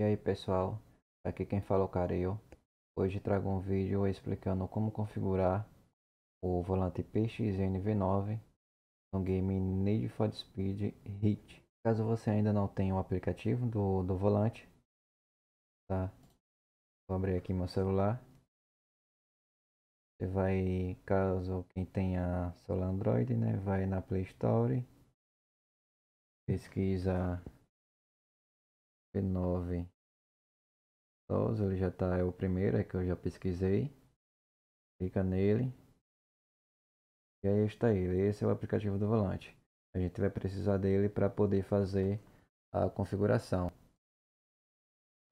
E aí pessoal, aqui quem fala é o Caril. Hoje trago um vídeo explicando como configurar o volante PXN V9 no game Need for Speed Heat. Caso você ainda não tenha o aplicativo do, do volante, tá? Vou abrir aqui meu celular. Você vai, caso quem tenha celular Android, né? Vai na Play Store, pesquisa p 9 Source, ele já está é o primeiro, é que eu já pesquisei. Clica nele. E aí está ele, esse é o aplicativo do volante. A gente vai precisar dele para poder fazer a configuração.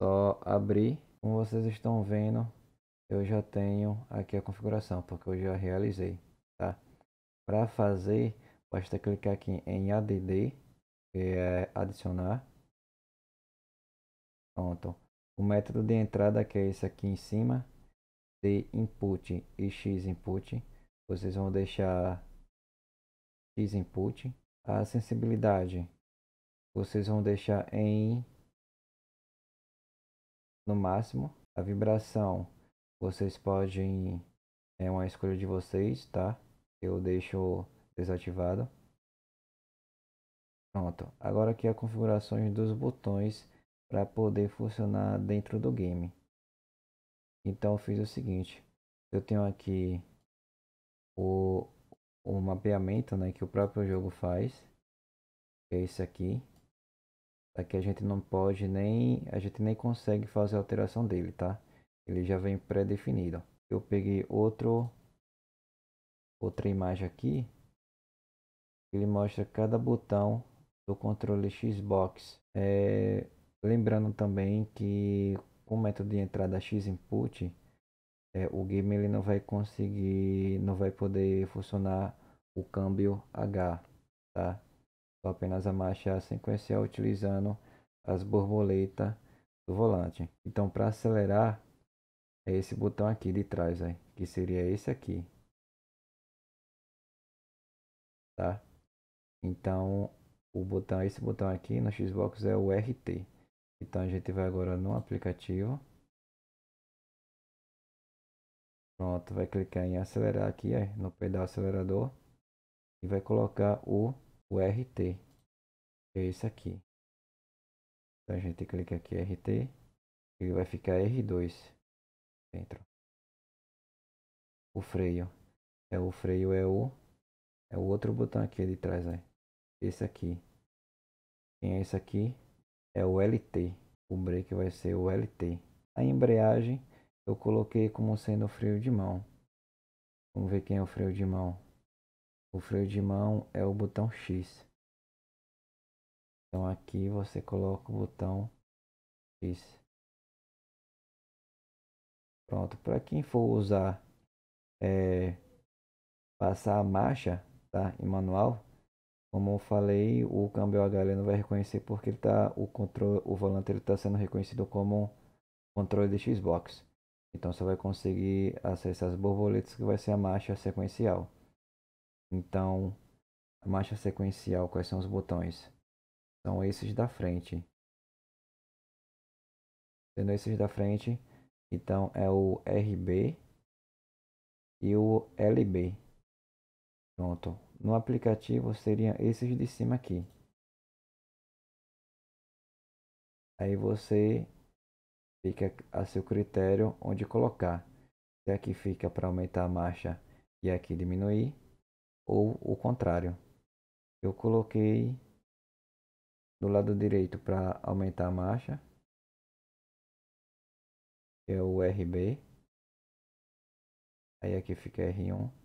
Só abrir. Como vocês estão vendo, eu já tenho aqui a configuração, porque eu já realizei. Tá? Para fazer, basta clicar aqui em ADD, que é adicionar. Pronto. O método de entrada que é esse aqui em cima, de input e x input, vocês vão deixar x input. A sensibilidade vocês vão deixar em no máximo. A vibração vocês podem é uma escolha de vocês, tá? Eu deixo desativado. Pronto. Agora aqui a configuração dos botões para poder funcionar dentro do game. Então eu fiz o seguinte, eu tenho aqui o, o mapeamento né, que o próprio jogo faz, que é esse aqui. Aqui a gente não pode nem, a gente nem consegue fazer a alteração dele, tá? Ele já vem pré-definido. Eu peguei outro, outra imagem aqui, ele mostra cada botão do controle Xbox. É, Lembrando também que com o método de entrada X é, o game ele não vai conseguir, não vai poder funcionar o câmbio H, tá? Só apenas a marcha sequencial utilizando as borboletas do volante. Então, para acelerar, é esse botão aqui de trás, aí, que seria esse aqui, tá? Então, o botão, esse botão aqui no Xbox é o RT. Então a gente vai agora no aplicativo. Pronto, vai clicar em acelerar aqui, é, no pedal acelerador. E vai colocar o, o RT. Que é esse aqui. Então a gente clica aqui RT. E vai ficar R2 dentro. O freio. É o freio é o é o outro botão aqui de trás, né? Esse aqui. Quem é esse aqui? é o LT. O break vai ser o LT. A embreagem eu coloquei como sendo o freio de mão. Vamos ver quem é o freio de mão. O freio de mão é o botão X. Então aqui você coloca o botão X. Pronto, para quem for usar, é, passar a marcha tá, em manual, como eu falei, o câmbio HL ele não vai reconhecer porque ele tá, o, controle, o volante está sendo reconhecido como controle de Xbox. Então você vai conseguir acessar as borboletas que vai ser a marcha sequencial. Então, a marcha sequencial, quais são os botões? São esses da frente. Sendo esses da frente, então é o RB e o LB. Pronto. No aplicativo seriam esses de cima aqui. Aí você fica a seu critério onde colocar. Se aqui fica para aumentar a marcha e aqui diminuir, ou o contrário. Eu coloquei do lado direito para aumentar a marcha, que é o RB. Aí aqui fica R1.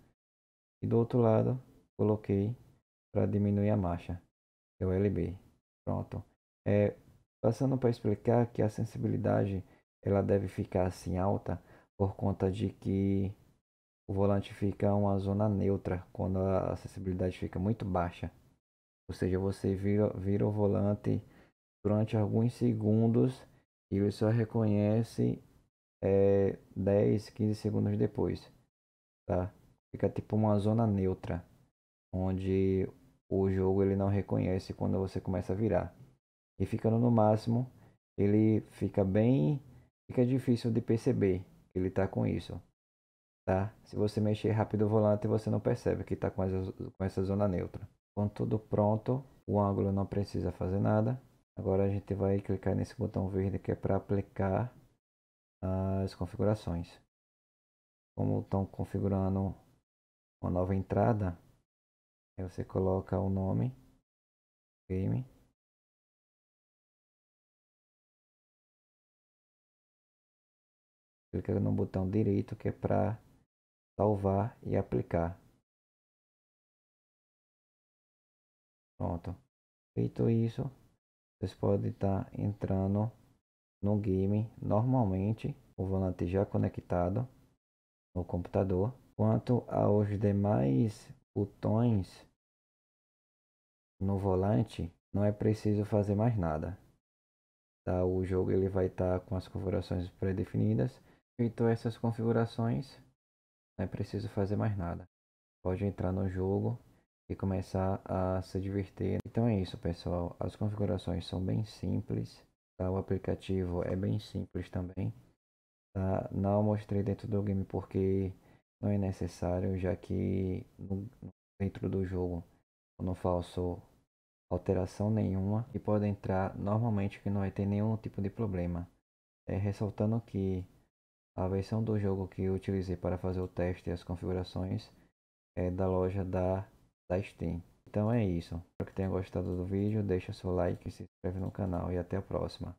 E do outro lado, coloquei para diminuir a marcha, que é o LB. Pronto. É, passando para explicar que a sensibilidade ela deve ficar assim alta por conta de que o volante fica uma zona neutra quando a sensibilidade fica muito baixa. Ou seja, você vira, vira o volante durante alguns segundos e ele só reconhece é, 10, 15 segundos depois. Tá? Fica tipo uma zona neutra, onde o jogo ele não reconhece quando você começa a virar. E ficando no máximo, ele fica bem, fica difícil de perceber que ele está com isso. Tá? Se você mexer rápido o volante, você não percebe que está com, com essa zona neutra. Com tudo pronto, o ângulo não precisa fazer nada. Agora a gente vai clicar nesse botão verde que é para aplicar as configurações. Como estão configurando uma nova entrada, aí você coloca o nome, game. Clica no botão direito que é para salvar e aplicar. Pronto. Feito isso, vocês podem estar entrando no game normalmente, o volante já conectado no computador. Quanto aos demais botões no volante, não é preciso fazer mais nada. Tá? O jogo ele vai estar tá com as configurações pré-definidas. Feito essas configurações, não é preciso fazer mais nada. Pode entrar no jogo e começar a se divertir. Então é isso, pessoal. As configurações são bem simples. Tá? O aplicativo é bem simples também. Tá? Não mostrei dentro do game porque não é necessário, já que no, dentro do jogo eu não faço alteração nenhuma e pode entrar normalmente que não vai ter nenhum tipo de problema. É, ressaltando que a versão do jogo que eu utilizei para fazer o teste e as configurações é da loja da, da Steam. Então é isso. Espero que tenha gostado do vídeo, deixa seu like, se inscreve no canal e até a próxima.